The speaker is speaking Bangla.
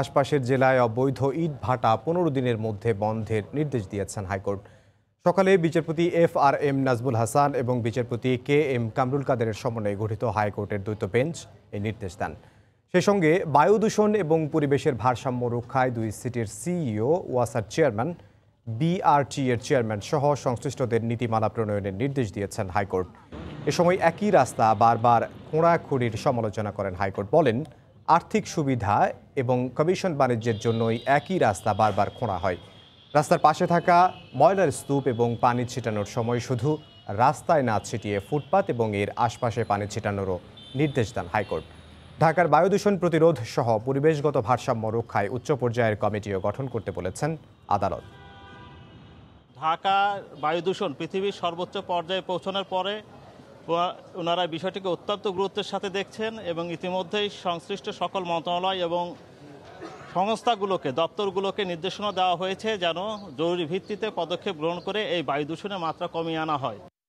আশপাশের জেলায় অবৈধ ইট ভাটা পনেরো দিনের মধ্যে বন্ধের নির্দেশ দিয়েছেন হাইকোর্ট সকালে বিচারপতি F R M Nazbul Hasan এবং বিচারপতি কে এম কামরুল কাদের সমন্বয়ে গঠিত হাইকোর্টের দ্বৈত বেঞ্চ এই নির্দেশ দেন সেই সঙ্গে বায়ু দূষণ এবং পরিবেশের ভারসাম্য রক্ষায় দুই সিটির সিইও ওয়াসার চেয়ারম্যান বিআরটি এর চেয়ারম্যান সহ সংশ্লিষ্টদের নীতিমালা প্রণয়নের নির্দেশ দিয়েছেন হাইকোর্ট এ সময় একই রাস্তা বারবার খোঁড়াখুঁড়ির সমালোচনা করেন হাইকোর্ট বলেন আর্থিক সুবিধা এবং কমিশন বাণিজ্যের জন্যই একই রাস্তা বারবার খোঁড়া হয় রাস্তার পাশে থাকা ময়লার স্তূপ এবং পানি ছিটানোর সময় শুধু রাস্তায় না ছিটিয়ে ফুটপাত এবং এর আশপাশে পানি ছিটানোরও নির্দেশ দেন হাইকোর্ট ঢাকার বায়ু দূষণ প্রতিরোধ সহ পরিবেশগত ভারসাম্য রক্ষায় উচ্চ পর্যায়ের কমিটিও গঠন করতে বলেছেন আদালত ঢাকা বায়ু দূষণ পৃথিবীর সর্বোচ্চ পর্যায়ে পৌঁছানোর পরে ওনারা বিষয়টিকে অত্যন্ত গুরুত্বের সাথে দেখছেন এবং ইতিমধ্যেই সংশ্লিষ্ট সকল মন্ত্রণালয় এবং সংস্থাগুলোকে দপ্তরগুলোকে নির্দেশনা দেওয়া হয়েছে যেন জরুরি ভিত্তিতে পদক্ষেপ গ্রহণ করে এই বায়ু দূষণের মাত্রা কমিয়ে আনা হয়